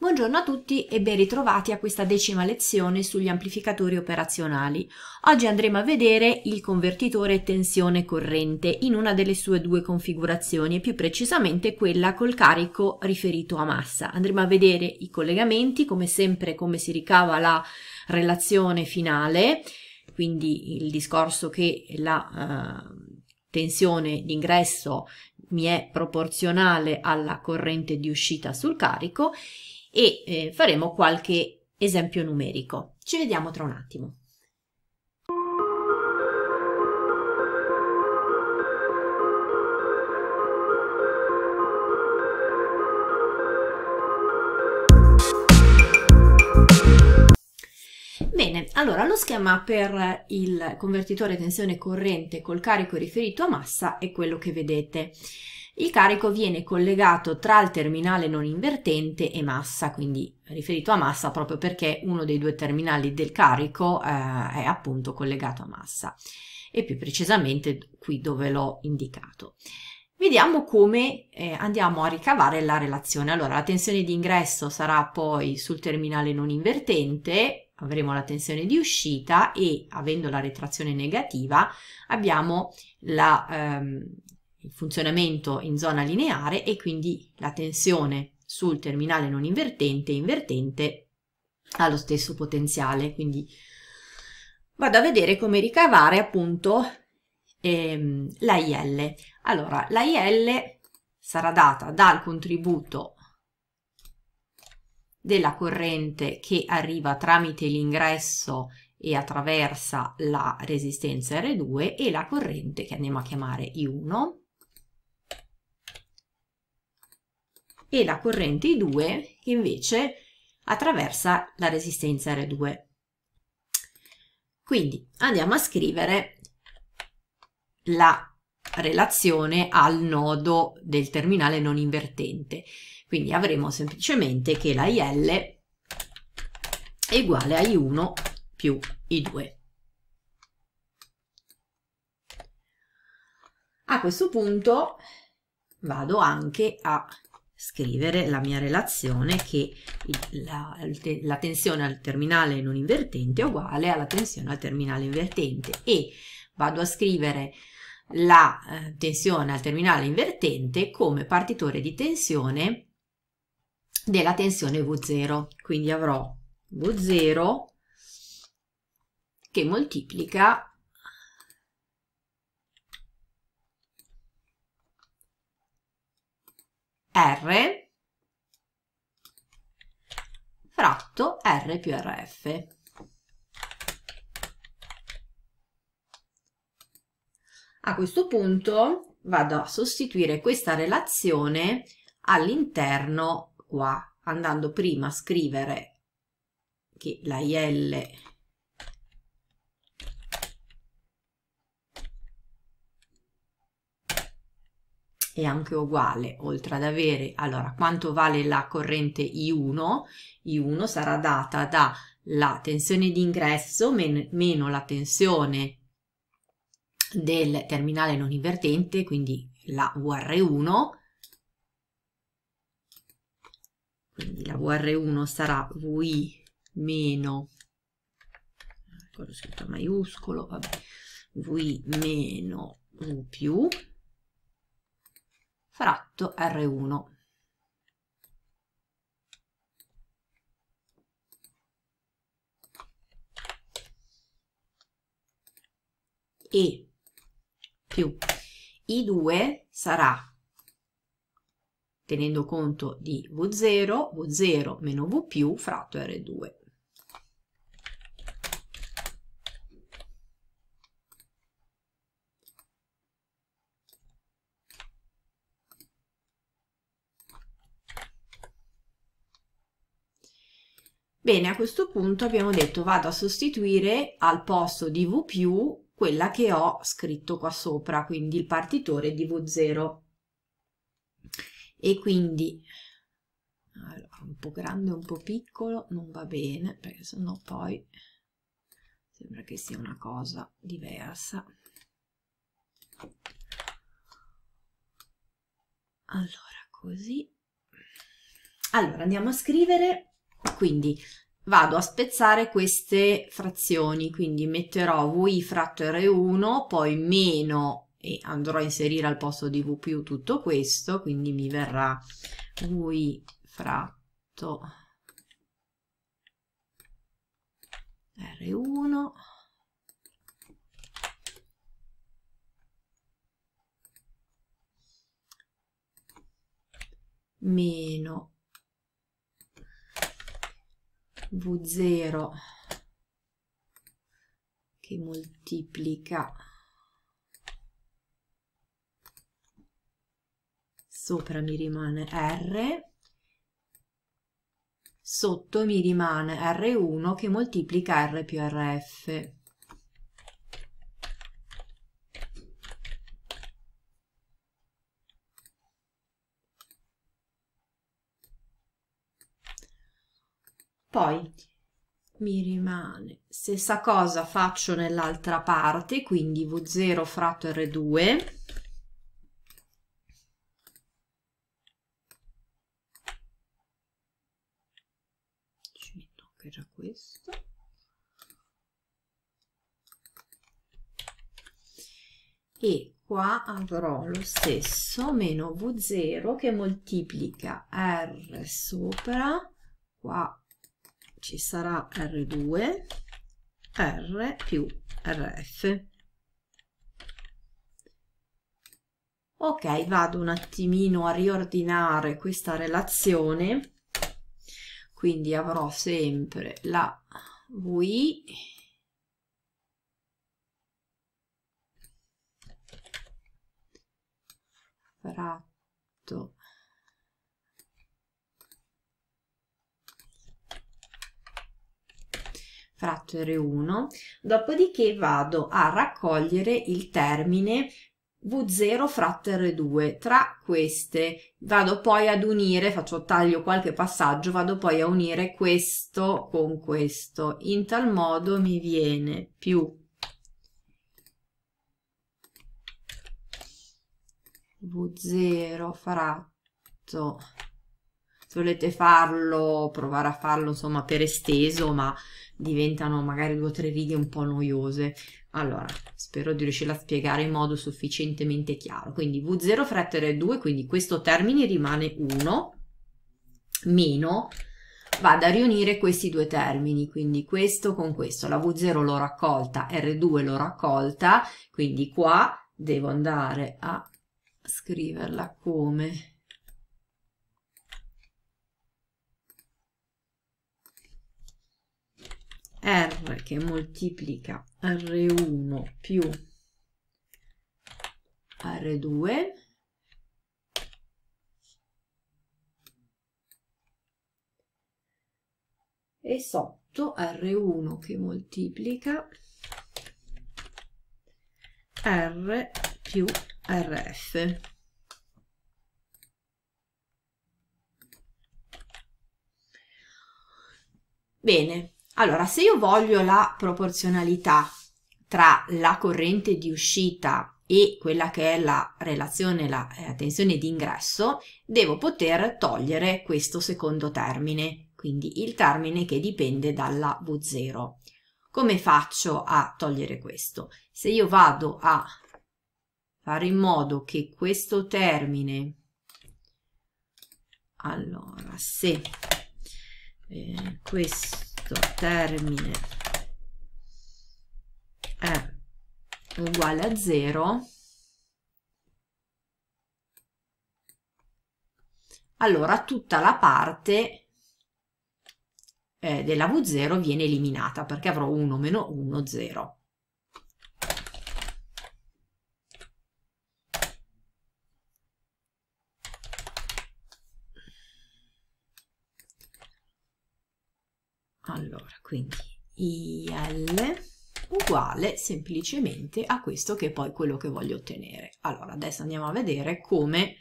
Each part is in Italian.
Buongiorno a tutti e ben ritrovati a questa decima lezione sugli amplificatori operazionali. Oggi andremo a vedere il convertitore tensione corrente in una delle sue due configurazioni e più precisamente quella col carico riferito a massa. Andremo a vedere i collegamenti, come sempre come si ricava la relazione finale, quindi il discorso che la uh, tensione d'ingresso mi è proporzionale alla corrente di uscita sul carico e eh, faremo qualche esempio numerico. Ci vediamo tra un attimo. Bene, allora lo schema per il convertitore tensione corrente col carico riferito a massa è quello che vedete il carico viene collegato tra il terminale non invertente e massa, quindi riferito a massa proprio perché uno dei due terminali del carico eh, è appunto collegato a massa e più precisamente qui dove l'ho indicato. Vediamo come eh, andiamo a ricavare la relazione. Allora, la tensione di ingresso sarà poi sul terminale non invertente, avremo la tensione di uscita e avendo la retrazione negativa abbiamo la, ehm, il funzionamento in zona lineare e quindi la tensione sul terminale non invertente e invertente ha lo stesso potenziale. Quindi vado a vedere come ricavare appunto ehm, la IL. Allora, la IL sarà data dal contributo della corrente che arriva tramite l'ingresso e attraversa la resistenza R2 e la corrente che andiamo a chiamare I1 e la corrente I2 invece attraversa la resistenza R2. Quindi andiamo a scrivere la relazione al nodo del terminale non invertente. Quindi avremo semplicemente che la IL è uguale a I1 più I2. A questo punto vado anche a scrivere la mia relazione che la, la, tensione al terminale non invertente è uguale alla tensione al terminale invertente e vado a scrivere la eh, tensione al terminale invertente come partitore di tensione della tensione V0. Quindi avrò V0 che moltiplica R fratto R più RF. A questo punto vado a sostituire questa relazione all'interno qua, andando prima a scrivere che la IL è anche uguale, oltre ad avere, allora, quanto vale la corrente I1? I1 sarà data dalla tensione d'ingresso men meno la tensione del terminale non invertente, quindi la VR1, quindi la VR1 sarà VI meno, ho scritto maiuscolo, vabbè, VI meno V più, fratto R1. E più I2 sarà, tenendo conto di V0, V0 meno V più fratto R2. Bene, a questo punto abbiamo detto vado a sostituire al posto di V più quella che ho scritto qua sopra, quindi il partitore di V0. E quindi, allora, un po' grande, un po' piccolo, non va bene, perché sennò poi sembra che sia una cosa diversa. Allora, così. Allora, andiamo a scrivere quindi vado a spezzare queste frazioni, quindi metterò v fratto r1, poi meno e andrò a inserire al posto di v più tutto questo, quindi mi verrà v fratto r1 meno V0 che moltiplica sopra mi rimane R sotto mi rimane R1 che moltiplica R più RF poi mi rimane stessa cosa faccio nell'altra parte quindi v0 fratto r2 ci metto anche già questo e qua avrò lo stesso meno v0 che moltiplica r sopra qua ci sarà R2 R più RF. Ok, vado un attimino a riordinare questa relazione, quindi avrò sempre la VI fratto fratto R1, dopodiché vado a raccogliere il termine V0 fratto R2, tra queste vado poi ad unire, faccio taglio qualche passaggio, vado poi a unire questo con questo, in tal modo mi viene più V0 fratto se volete farlo, provare a farlo insomma per esteso, ma diventano magari due o tre righe un po' noiose. Allora, spero di riuscire a spiegare in modo sufficientemente chiaro. Quindi V0 frattere 2, quindi questo termine rimane 1, meno vado a riunire questi due termini, quindi questo con questo, la V0 l'ho raccolta, R2 l'ho raccolta, quindi qua devo andare a scriverla come R che moltiplica R1 più R2 e sotto R1 che moltiplica R più RF. Bene, allora, se io voglio la proporzionalità tra la corrente di uscita e quella che è la relazione, la eh, tensione di ingresso, devo poter togliere questo secondo termine, quindi il termine che dipende dalla V0. Come faccio a togliere questo? Se io vado a fare in modo che questo termine, allora se eh, questo questo termine è uguale a 0, allora tutta la parte eh, della V0 viene eliminata perché avrò 1 meno 1, 0. Allora, quindi IL uguale semplicemente a questo che è poi quello che voglio ottenere. Allora, adesso andiamo a vedere come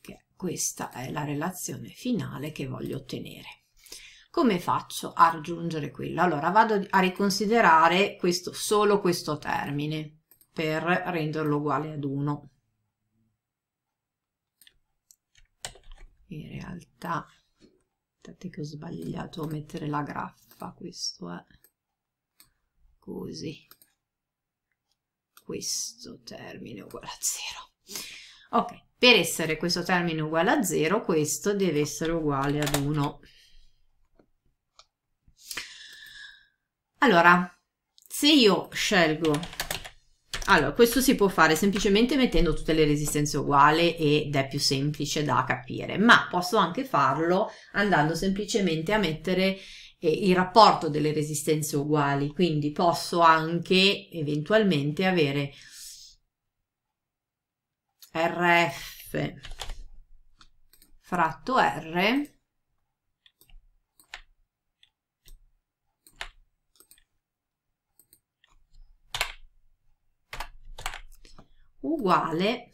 che questa è la relazione finale che voglio ottenere. Come faccio a raggiungere quello? Allora, vado a riconsiderare questo, solo questo termine per renderlo uguale ad 1 in realtà aspettate che ho sbagliato a mettere la graffa questo è così questo termine uguale a 0 ok per essere questo termine uguale a 0 questo deve essere uguale ad 1 allora se io scelgo allora, questo si può fare semplicemente mettendo tutte le resistenze uguali ed è più semplice da capire, ma posso anche farlo andando semplicemente a mettere eh, il rapporto delle resistenze uguali, quindi posso anche eventualmente avere RF fratto R uguale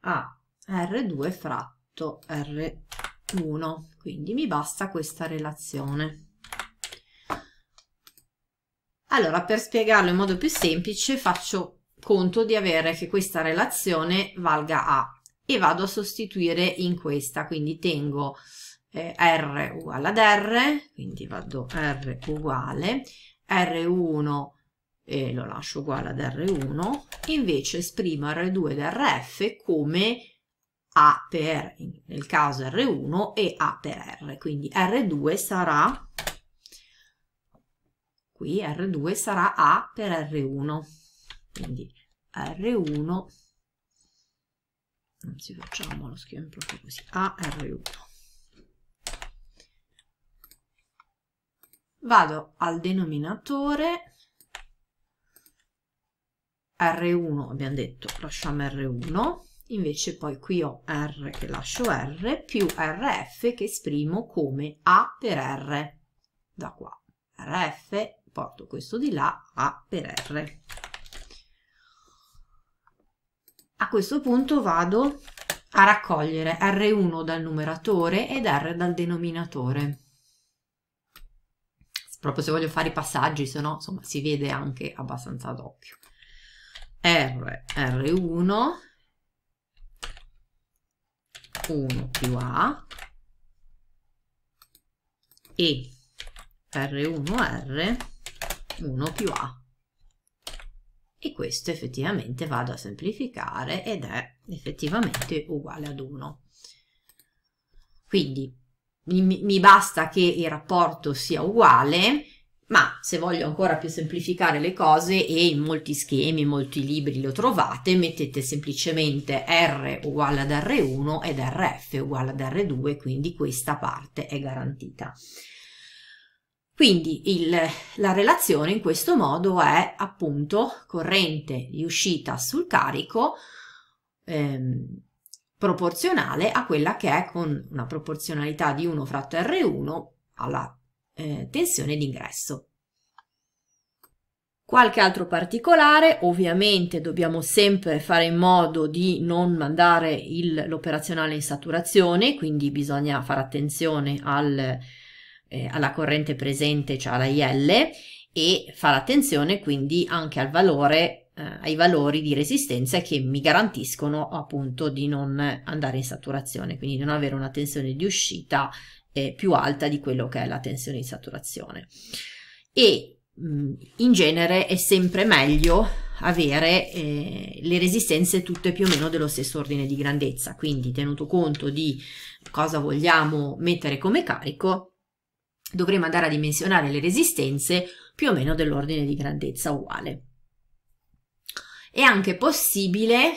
a R2 fratto R1, quindi mi basta questa relazione. Allora, per spiegarlo in modo più semplice, faccio conto di avere che questa relazione valga A e vado a sostituire in questa, quindi tengo eh, R uguale ad R, quindi vado R uguale, R1 e lo lascio uguale ad R1, invece esprimo R2 ed RF come A per, nel caso R1, e A per R. Quindi R2 sarà, qui R2 sarà A per R1. Quindi R1, anzi facciamo lo scriviamo proprio così, A R1. Vado al denominatore R1 abbiamo detto lasciamo R1 invece poi qui ho R che lascio R più RF che esprimo come A per R da qua RF porto questo di là A per R a questo punto vado a raccogliere R1 dal numeratore ed R dal denominatore proprio se voglio fare i passaggi se no insomma si vede anche abbastanza ad occhio R, R1, 1 più A e R1R, 1 più A. E questo effettivamente vado a semplificare ed è effettivamente uguale ad 1. Quindi mi, mi basta che il rapporto sia uguale ma se voglio ancora più semplificare le cose e in molti schemi, in molti libri lo trovate, mettete semplicemente R uguale ad R1 ed RF uguale ad R2, quindi questa parte è garantita. Quindi il, la relazione in questo modo è appunto corrente di uscita sul carico ehm, proporzionale a quella che è con una proporzionalità di 1 fratto R1 alla eh, tensione d'ingresso. Qualche altro particolare, ovviamente dobbiamo sempre fare in modo di non mandare l'operazionale in saturazione, quindi bisogna fare attenzione al, eh, alla corrente presente, cioè alla IL, e fare attenzione quindi anche al valore, eh, ai valori di resistenza che mi garantiscono appunto di non andare in saturazione, quindi non avere una tensione di uscita eh, più alta di quello che è la tensione di saturazione. E mh, mm, in genere è sempre meglio avere eh, le resistenze tutte più o meno dello stesso ordine di grandezza, quindi tenuto conto di cosa vogliamo mettere come carico, dovremo andare a dimensionare le resistenze più o meno dell'ordine di grandezza uguale. È anche possibile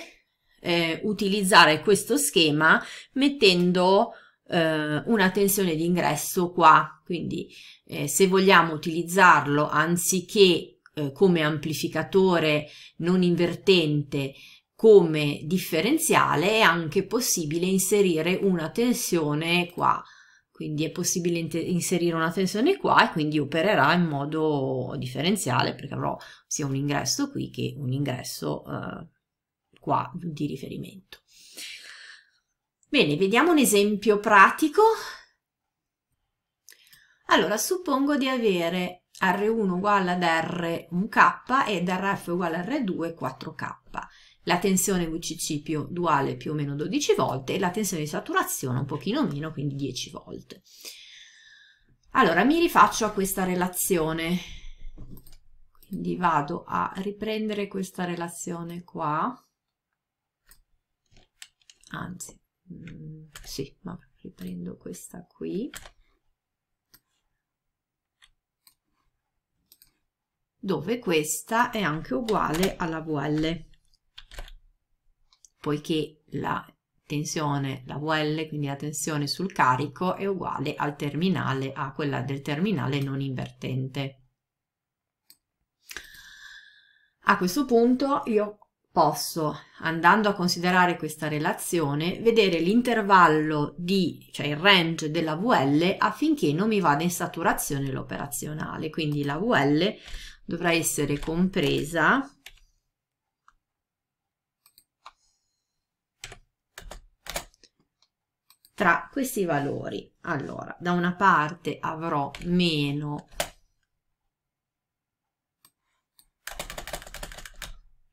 eh, utilizzare questo schema mettendo eh, una tensione di ingresso qua, quindi eh, se vogliamo utilizzarlo anziché eh, come amplificatore non invertente come differenziale è anche possibile inserire una tensione qua quindi è possibile inserire una tensione qua e quindi opererà in modo differenziale perché avrò sia un ingresso qui che un ingresso eh, qua di riferimento. Bene, vediamo un esempio pratico. Allora, suppongo di avere R1 uguale ad R 1K ed RF uguale a R2 4K. La tensione VCC più, duale più o meno 12 volte e la tensione di saturazione un pochino meno, quindi 10 volte. Allora, mi rifaccio a questa relazione. Quindi vado a riprendere questa relazione qua. Anzi, Mm, sì, ma riprendo questa qui dove questa è anche uguale alla VL poiché la tensione, la VL, quindi la tensione sul carico è uguale al terminale, a quella del terminale non invertente. A questo punto io posso, andando a considerare questa relazione, vedere l'intervallo di, cioè il range della VL affinché non mi vada in saturazione l'operazionale. Quindi la VL dovrà essere compresa tra questi valori. Allora, da una parte avrò meno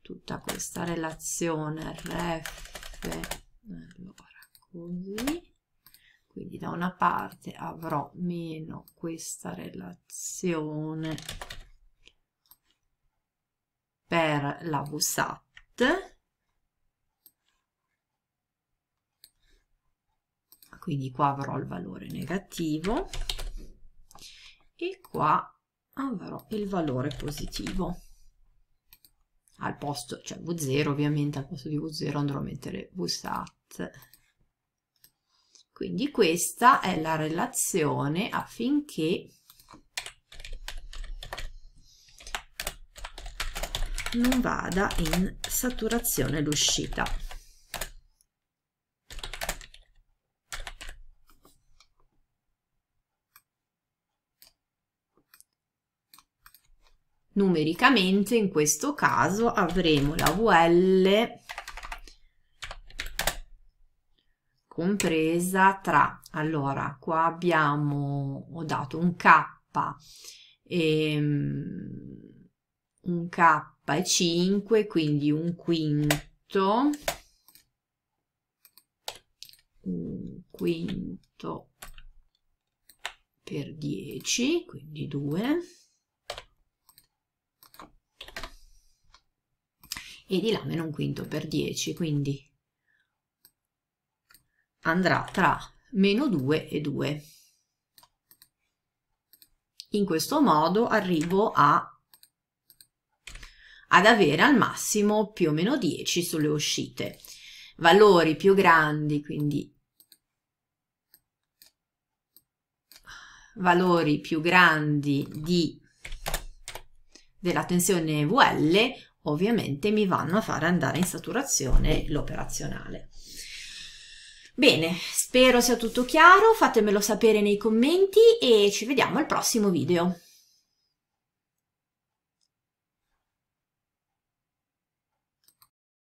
tutta questa relazione ref allora così quindi da una parte avrò meno questa relazione per la VSAT quindi qua avrò il valore negativo e qua avrò il valore positivo al posto, cioè v0 ovviamente, al posto di v0 andrò a mettere vsat. Quindi questa è la relazione affinché non vada in saturazione l'uscita. numericamente in questo caso avremo la VL compresa tra allora qua abbiamo ho dato un K ehm, un K e 5 quindi un quinto un quinto per 10 quindi 2 e di là meno un quinto per 10, quindi andrà tra meno 2 e 2. In questo modo arrivo a ad avere al massimo più o meno 10 sulle uscite. Valori più grandi, quindi valori più grandi di, della tensione VL ovviamente mi vanno a fare andare in saturazione l'operazionale. Bene, spero sia tutto chiaro, fatemelo sapere nei commenti e ci vediamo al prossimo video.